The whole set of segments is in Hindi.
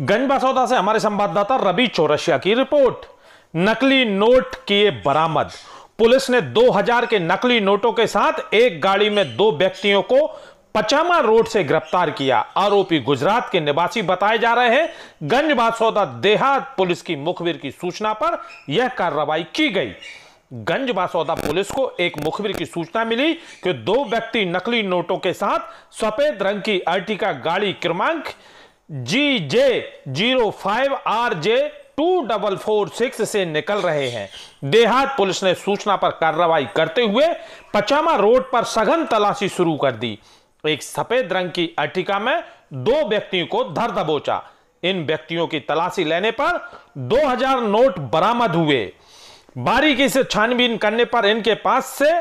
गंज बसौदा से हमारे संवाददाता रवि चौरसिया की रिपोर्ट नकली नोट किए बरामद पुलिस ने 2000 के नकली नोटों के साथ एक गाड़ी में दो व्यक्तियों को पचामा रोड से गिरफ्तार किया आरोपी गुजरात के निवासी बताए जा रहे हैं गंज बासौदा देहात पुलिस की मुखबिर की सूचना पर यह कार्रवाई की गई गंज बासौदा पुलिस को एक मुखबिर की सूचना मिली कि दो व्यक्ति नकली नोटों के साथ सफेद रंग की अर्टिका गाड़ी क्रमांक G J zero five R J two double four six से निकल रहे हैं देहात पुलिस ने सूचना पर कार्रवाई करते हुए पचामा रोड पर सघन तलाशी शुरू कर दी एक सफेद रंग की अर्टिका में दो व्यक्तियों को धर दबोचा इन व्यक्तियों की तलाशी लेने पर 2000 नोट बरामद हुए बारीकी से छानबीन करने पर इनके पास से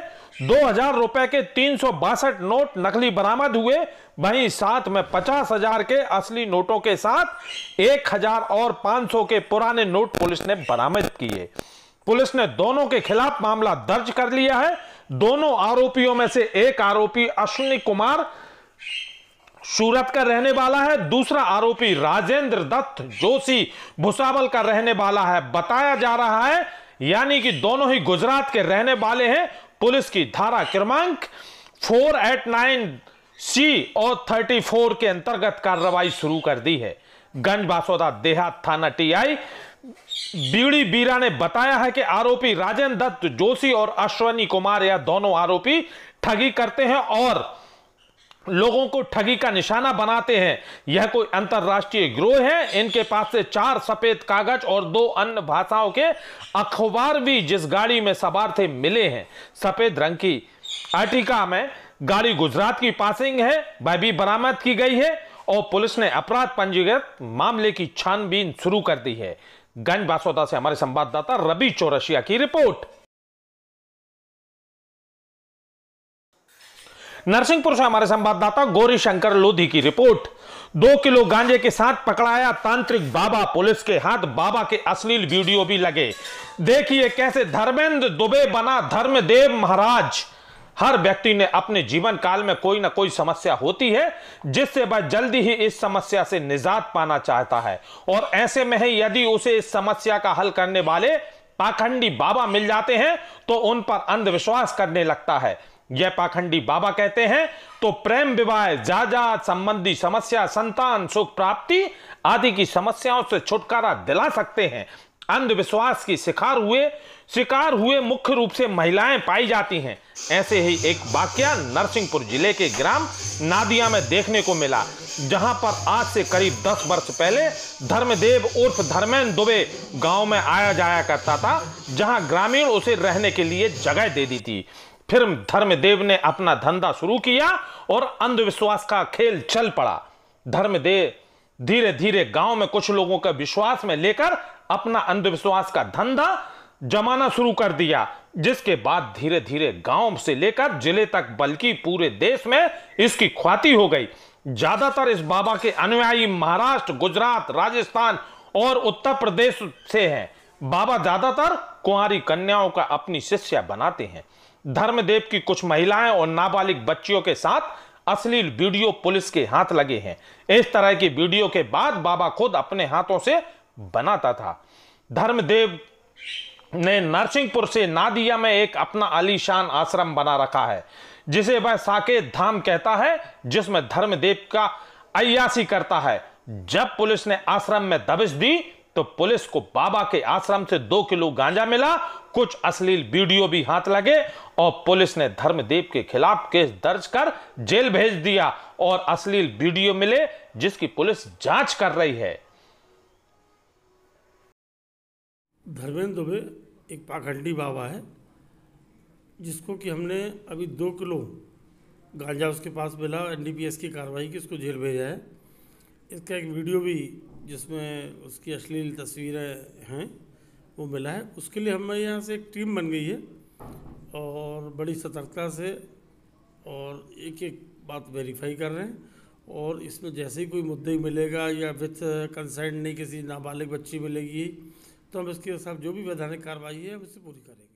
दो हजार रुपए के तीन सौ बासठ नोट नकली बरामद हुए वहीं साथ में पचास हजार के असली नोटों के साथ एक हजार और पांच सौ के पुराने नोट पुलिस ने बरामद किए पुलिस ने दोनों के खिलाफ मामला दर्ज कर लिया है दोनों आरोपियों में से एक आरोपी अश्विनी कुमार सूरत का रहने वाला है दूसरा आरोपी राजेंद्र दत्त जोशी भुसावल का रहने वाला है बताया जा रहा है यानी कि दोनों ही गुजरात के रहने वाले हैं पुलिस की धारा क्रमांक फोर एट नाइन सी और थर्टी फोर के अंतर्गत कार्रवाई शुरू कर दी है गंज बासोदा देहात थाना टीआई बीड़ी बीरा ने बताया है कि आरोपी राजेंद्र दत्त जोशी और अश्वनी कुमार यह दोनों आरोपी ठगी करते हैं और लोगों को ठगी का निशाना बनाते हैं यह कोई अंतरराष्ट्रीय ग्रोह है इनके पास से चार सफेद कागज और दो अन्य भाषाओं के अखबार भी जिस गाड़ी में सवार थे मिले हैं सफेद रंग की अर्टिका में गाड़ी गुजरात की पासिंग है वह भी बरामद की गई है और पुलिस ने अपराध पंजीकृत मामले की छानबीन शुरू कर दी है गंज बासौदा से हमारे संवाददाता रवि चौरसिया की रिपोर्ट नरसिंहपुर से हमारे संवाददाता गौरी शंकर लोधी की रिपोर्ट दो किलो गांजे के साथ पकड़ाया तांत्रिक बाबा पुलिस के हाथ बाबा के अश्लील वीडियो भी लगे देखिए कैसे धर्मेंद्र दुबे बना धर्मदेव महाराज हर व्यक्ति ने अपने जीवन काल में कोई ना कोई समस्या होती है जिससे वह जल्दी ही इस समस्या से निजात पाना चाहता है और ऐसे में ही यदि उसे इस समस्या का हल करने वाले पाखंडी बाबा मिल जाते हैं तो उन पर अंधविश्वास करने लगता है यह पाखंडी बाबा कहते हैं तो प्रेम विवाह जायदाद संबंधी समस्या संतान सुख प्राप्ति आदि की समस्याओं से छुटकारा दिला सकते हैं अंधविश्वास की शिकार हुए शिकार हुए मुख्य रूप से महिलाएं पाई जाती हैं ऐसे ही एक वाक्य नरसिंहपुर जिले के ग्राम नादिया में देखने को मिला जहां पर आज से करीब 10 वर्ष पहले धर्मदेव उर्फ धर्मेन दुबे गांव में आया जाया करता था जहां ग्रामीण उसे रहने के लिए जगह दे दी थी फिर धर्मदेव ने अपना धंधा शुरू किया और अंधविश्वास का खेल चल पड़ा धर्मदेव धीरे धीरे गांव में कुछ लोगों का विश्वास में लेकर अपना अंधविश्वास का धंधा जमाना शुरू कर दिया जिसके बाद धीरे धीरे गांव से लेकर जिले तक बल्कि पूरे देश में इसकी ख्वाति हो गई ज्यादातर इस बाबा के अनुयायी महाराष्ट्र गुजरात राजस्थान और उत्तर प्रदेश से हैं बाबा ज्यादातर कुंवारी कन्याओं का अपनी शिष्या बनाते हैं धर्मदेव की कुछ महिलाएं और नाबालिग बच्चियों के साथ अश्लील वीडियो पुलिस के हाथ लगे हैं इस तरह की वीडियो के बाद बाबा खुद अपने हाथों से बनाता था धर्मदेव ने नरसिंहपुर से नादिया में एक अपना आलीशान आश्रम बना रखा है जिसे वह साकेत धाम कहता है जिसमें धर्मदेव का अयासी करता है जब पुलिस ने आश्रम में दबिश दी तो पुलिस को बाबा के आश्रम से दो किलो गांजा मिला कुछ अश्लील वीडियो भी हाथ लगे और पुलिस ने धर्मदेव के खिलाफ केस दर्ज कर जेल भेज दिया और अश्लील वीडियो मिले जिसकी पुलिस जांच कर रही है धर्मेंद्र दुबे एक पाखंडी बाबा है जिसको कि हमने अभी दो किलो गांजा उसके पास मिला एनडीपीएस की कार्रवाई की उसको जेल भेजा है इसका एक वीडियो भी जिसमें उसकी अश्लील तस्वीरें हैं वो मिला है उसके लिए हमारे यहाँ से एक टीम बन गई है और बड़ी सतर्कता से और एक एक बात वेरीफाई कर रहे हैं और इसमें जैसे ही कोई मुद्दे मिलेगा या विथ कंसर्न नहीं किसी नाबालिग बच्ची मिलेगी तो हम इसके साथ जो भी वैधानिक कार्रवाई है हम इसे पूरी करेंगे